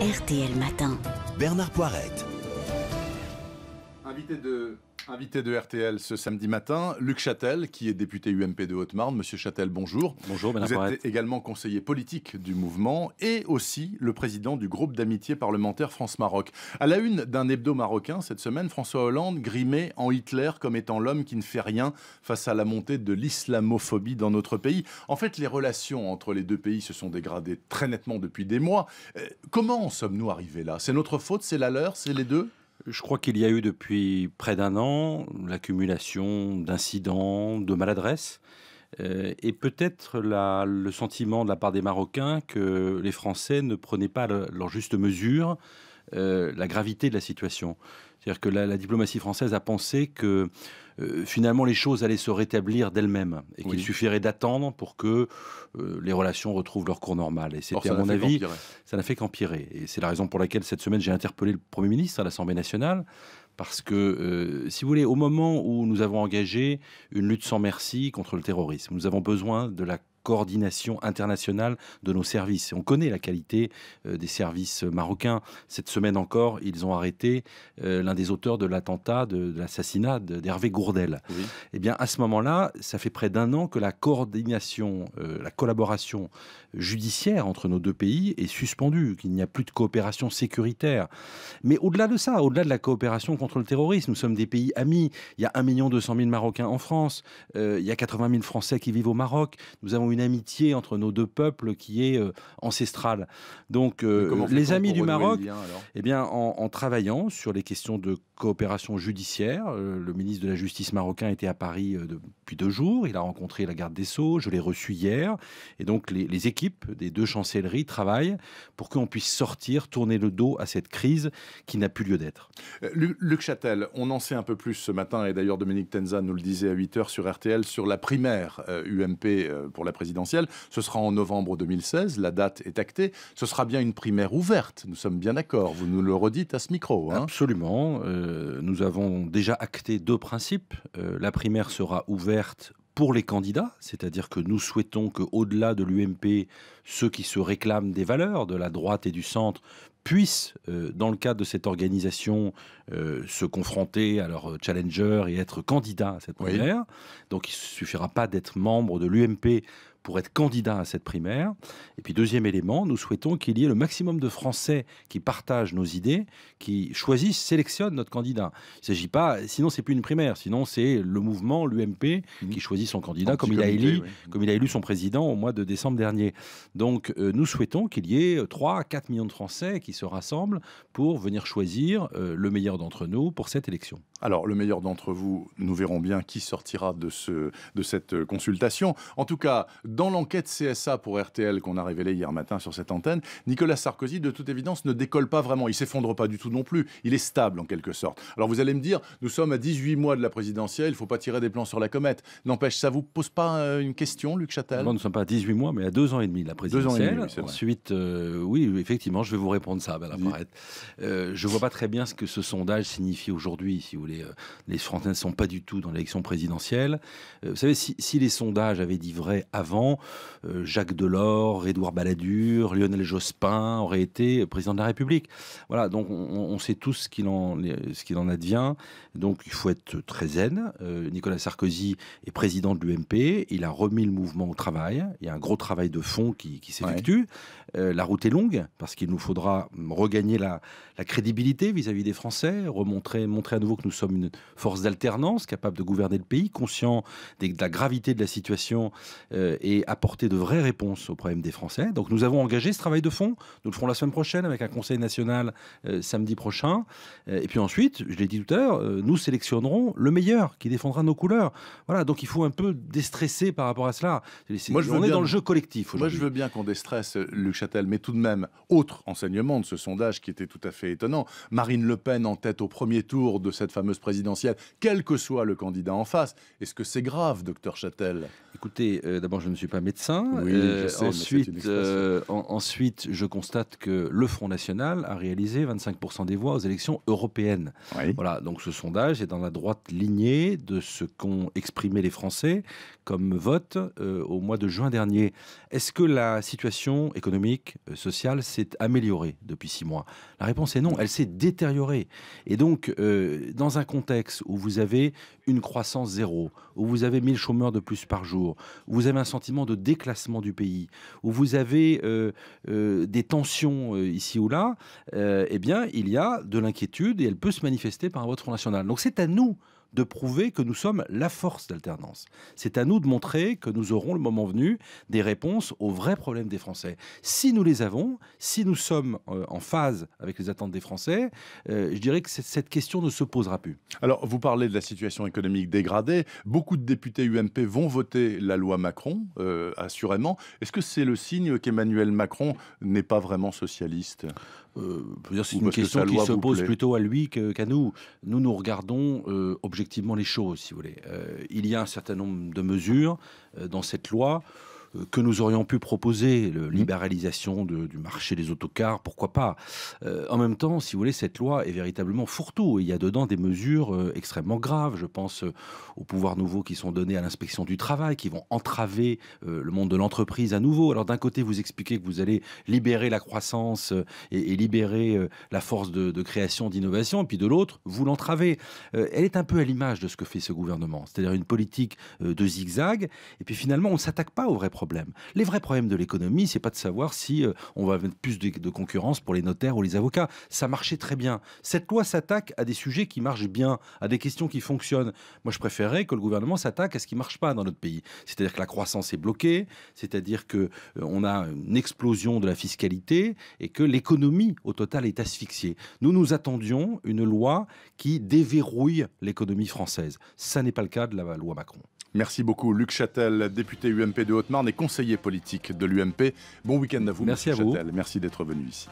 RTL Matin. Bernard Poirette. Invité de Invité de RTL ce samedi matin, Luc Châtel, qui est député UMP de Haute-Marne. Monsieur Châtel, bonjour. Bonjour, Vous êtes également conseiller politique du mouvement et aussi le président du groupe d'amitié parlementaire France-Maroc. À la une d'un hebdo marocain cette semaine, François Hollande grimé en Hitler comme étant l'homme qui ne fait rien face à la montée de l'islamophobie dans notre pays. En fait, les relations entre les deux pays se sont dégradées très nettement depuis des mois. Euh, comment en sommes-nous arrivés là C'est notre faute, c'est la leur, c'est les deux je crois qu'il y a eu depuis près d'un an l'accumulation d'incidents, de maladresses, euh, et peut-être le sentiment de la part des Marocains que les Français ne prenaient pas leur juste mesure euh, la gravité de la situation. C'est-à-dire que la, diplomatie française a pensé que euh, finalement les choses allaient se rétablir d'elles-mêmes et qu'il suffirait d'attendre pour que euh, les relations retrouvent leur cours normal. Et c'est à mon avis, ça n'a fait qu'empirer. Et c'est la raison pour laquelle cette semaine j'ai interpellé le Premier ministre à l'Assemblée nationale parce que, euh, si vous voulez, au moment où nous avons engagé une lutte sans merci contre le terrorisme, nous avons besoin de la coordination internationale de nos services. On connaît la qualité euh, des services marocains. Cette semaine encore, ils ont arrêté euh, l'un des auteurs de l'attentat, de, l'assassinat d'Hervé Gourdel. et Eh bien, à ce moment-là, ça fait près d'un an que la coordination, euh, la collaboration judiciaire entre nos deux pays est suspendue, qu'il n'y a plus de coopération sécuritaire. Mais au-delà de ça, au-delà de la coopération contre le terrorisme, nous sommes des pays amis. Il y a 1 200 000 Marocains en France, il y a 80 000 Français qui vivent au Maroc. Nous avons une amitié entre nos deux peuples qui est euh, ancestrale. Donc, euh, les amis du Maroc, et eh bien, en, travaillant sur les questions de coopération judiciaire, euh, le ministre de la Justice marocain était à Paris depuis deux jours. Il a rencontré la garde des Sceaux. Je l'ai reçu hier. Et donc, les, équipes des deux chancelleries travaillent pour qu'on puisse sortir, tourner le dos à cette crise qui n'a plus lieu d'être. Luc Châtel, on en sait un peu plus ce matin, et d'ailleurs Dominique Tenza nous le disait à 8h sur RTL, sur la primaire UMP pour la présidentielle. Ce sera en novembre 2016, la date est actée. Ce sera bien une primaire ouverte, nous sommes bien d'accord. Vous nous le redites à ce micro. Hein. Absolument. Euh, nous avons déjà acté deux principes. Euh, la primaire sera ouverte pour les candidats, c'est-à-dire que nous souhaitons que, au-delà de l'UMP, ceux qui se réclament des valeurs de la droite et du centre puissent, euh, dans le cadre de cette organisation, euh, se confronter à leur challenger et être candidat à cette première. Donc il ne suffira pas d'être membre de l'UMP pour être candidat à cette primaire. Et puis deuxième élément, nous souhaitons qu'il y ait le maximum de Français qui partagent nos idées, qui choisissent, sélectionnent notre candidat. Il s'agit pas, sinon c'est plus une primaire, sinon c'est le mouvement, l'UMP, qui mhm. choisit son candidat comme il, a élu, comme il a élu son président au mois de décembre dernier. Donc euh, nous souhaitons qu'il y ait 3 à 4 millions de Français qui se rassemblent pour venir choisir euh, le meilleur d'entre nous pour cette élection. Alors le meilleur d'entre vous, nous verrons bien qui sortira de, ce, de cette consultation. En tout cas, dans l'enquête CSA pour RTL qu'on a révélée hier matin sur cette antenne, Nicolas Sarkozy, de toute évidence, ne décolle pas vraiment. Il s'effondre pas du tout non plus. Il est stable en quelque sorte. Alors vous allez me dire, nous sommes à 18 mois de la présidentielle, il ne faut pas tirer des plans sur la comète. N'empêche, ça vous pose pas euh, une question, Luc Châtel Non, nous ne sommes pas à 18 mois, mais à 2 ans et demi de la présidentielle. Deux ans et demi, vrai. Ensuite, euh, oui, effectivement, je vais vous répondre ça, Bella euh, Je ne vois pas très bien ce que ce sondage signifie aujourd'hui, si vous voulez. Les Français ne sont pas du tout dans l'élection présidentielle. vous savez, si les sondages avaient dit vrai avant, euh, Jacques Delors, Édouard Balladur, Lionel Jospin auraient été président de la République. Voilà, donc on, sait tous ce qu'il en, ce advient. Donc il faut être très zen. Euh, Nicolas Sarkozy est président de l'UMP, il a remis le mouvement au travail. Il y a un gros travail de fond qui, s'effectue. Euh, la route est longue parce qu'il nous faudra regagner la, crédibilité vis-à-vis des Français, remontrer, montrer à nouveau que nous sommes une force d'alternance capable de gouverner le pays, conscient de la gravité de la situation et apporter de vraies réponses aux problèmes des Français. Donc nous avons engagé ce travail de fond. Nous le ferons la semaine prochaine avec un Conseil national euh, samedi prochain. Euh, et puis ensuite, je l'ai dit tout à l'heure, euh, nous sélectionnerons le meilleur qui défendra nos couleurs. Voilà, donc il faut un peu déstresser par rapport à cela. Moi, je on dans le jeu collectif. Moi, je veux bien qu'on déstresse Luc Châtel, mais tout de même, autre enseignement de ce sondage qui était tout à fait étonnant. Marine Le Pen en tête au premier tour de cette fameuse présidentielle, quel que soit le candidat en face. Est-ce que c'est grave, docteur Châtel Écoutez, d'abord, je ne suis pas médecin. Euh, ensuite, euh, ensuite, je constate que le Front National a réalisé 25% des voix aux élections européennes. Voilà, donc ce sondage est dans la droite lignée de ce qu'ont exprimé les Français comme vote euh, au mois de juin dernier. Est-ce que la situation économique, sociale s'est améliorée depuis six mois La réponse est non, elle s'est détériorée. Et donc, dans un contexte où vous avez une croissance zéro, où vous avez 1000 chômeurs de plus par jour, où vous avez un sentiment de déclassement du pays, où vous avez euh, euh, des tensions euh, ici ou là, eh bien, il y a de l'inquiétude et elle peut se manifester par un vote Front National. Donc c'est à nous de prouver que nous sommes la force d'alternance. C'est à nous de montrer que nous aurons le moment venu des réponses aux vrais problèmes des Français. Si nous les avons, si nous sommes euh, en phase avec les attentes des Français, euh, je dirais que cette question ne se posera plus. Alors, vous parlez de la situation économique dégradée. Beaucoup de députés UMP vont voter la loi Macron, euh, assurément. Est-ce que c'est le signe qu'Emmanuel Macron n'est pas vraiment socialiste C'est une question qui se pose plutôt à lui qu'à nous. Nous nous regardons objectivement les choses, si vous voulez. Euh, il y a un certain nombre de mesures euh, dans cette loi que nous aurions pu proposer, la libéralisation du marché des autocars, pourquoi pas. Euh, en même temps, si vous voulez, cette loi est véritablement fourre-tout. Il y a dedans des mesures euh, extrêmement graves. Je pense euh, aux pouvoirs nouveaux qui sont donnés à l'inspection du travail, qui vont entraver le monde de l'entreprise à nouveau. Alors d'un côté, vous expliquez que vous allez libérer la croissance et, libérer la force de, création, d'innovation, et puis de l'autre, vous l'entravez. elle est un peu à l'image de ce que fait ce gouvernement, c'est-à-dire une politique de zigzag. Et puis finalement, on ne s'attaque pas aux vrais les vrais problèmes de l'économie, c'est pas de savoir si euh, on va mettre plus de, concurrence pour les notaires ou les avocats. Ça marchait très bien. Cette loi s'attaque à des sujets qui marchent bien, à des questions qui fonctionnent. Moi, je préférerais que le gouvernement s'attaque à ce qui marche pas dans notre pays. C'est-à-dire que la croissance est bloquée, c'est-à-dire que euh, on a une explosion de la fiscalité et que l'économie au total est asphyxiée. Nous nous attendions une loi qui déverrouille l'économie française. Ça n'est pas le cas de la loi Macron. Merci beaucoup Luc Châtel, député UMP de Haute-Marne conseiller conseillers politiques de l'UMP. Bon week-end à vous. Merci à vous. Merci d'être venu ici.